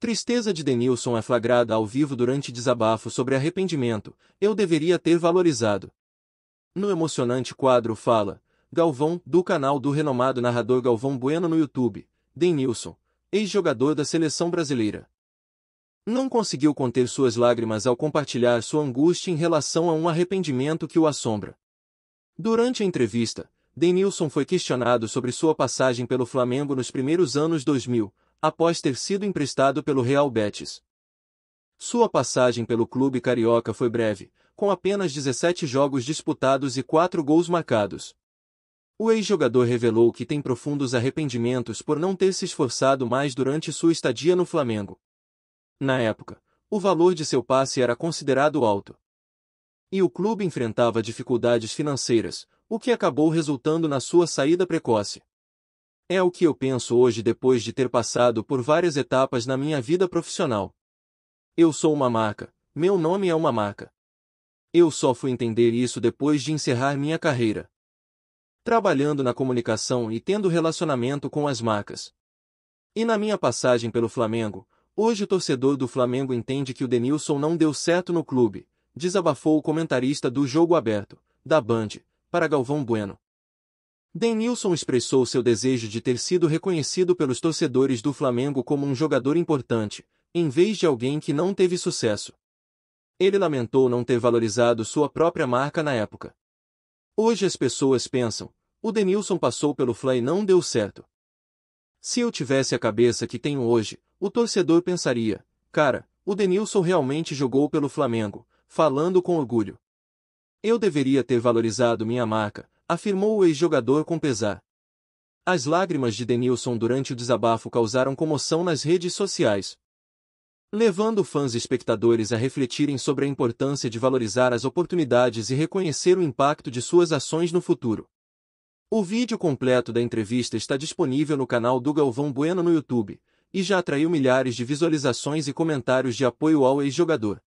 Tristeza de Denilson é flagrada ao vivo durante desabafo sobre arrependimento, eu deveria ter valorizado. No emocionante quadro Fala, Galvão, do canal do renomado narrador Galvão Bueno no YouTube, Denilson, ex-jogador da seleção brasileira. Não conseguiu conter suas lágrimas ao compartilhar sua angústia em relação a um arrependimento que o assombra. Durante a entrevista, Denilson foi questionado sobre sua passagem pelo Flamengo nos primeiros anos 2000, após ter sido emprestado pelo Real Betis. Sua passagem pelo clube carioca foi breve, com apenas 17 jogos disputados e 4 gols marcados. O ex-jogador revelou que tem profundos arrependimentos por não ter se esforçado mais durante sua estadia no Flamengo. Na época, o valor de seu passe era considerado alto. E o clube enfrentava dificuldades financeiras, o que acabou resultando na sua saída precoce. É o que eu penso hoje depois de ter passado por várias etapas na minha vida profissional. Eu sou uma marca, meu nome é uma marca. Eu só fui entender isso depois de encerrar minha carreira. Trabalhando na comunicação e tendo relacionamento com as marcas. E na minha passagem pelo Flamengo, hoje o torcedor do Flamengo entende que o Denilson não deu certo no clube, desabafou o comentarista do jogo aberto, da Band, para Galvão Bueno. Denilson expressou seu desejo de ter sido reconhecido pelos torcedores do Flamengo como um jogador importante, em vez de alguém que não teve sucesso. Ele lamentou não ter valorizado sua própria marca na época. Hoje as pessoas pensam, o Denilson passou pelo Fla e não deu certo. Se eu tivesse a cabeça que tenho hoje, o torcedor pensaria, cara, o Denilson realmente jogou pelo Flamengo, falando com orgulho. Eu deveria ter valorizado minha marca, afirmou o ex-jogador com pesar. As lágrimas de Denilson durante o desabafo causaram comoção nas redes sociais, levando fãs e espectadores a refletirem sobre a importância de valorizar as oportunidades e reconhecer o impacto de suas ações no futuro. O vídeo completo da entrevista está disponível no canal do Galvão Bueno no YouTube, e já atraiu milhares de visualizações e comentários de apoio ao ex-jogador.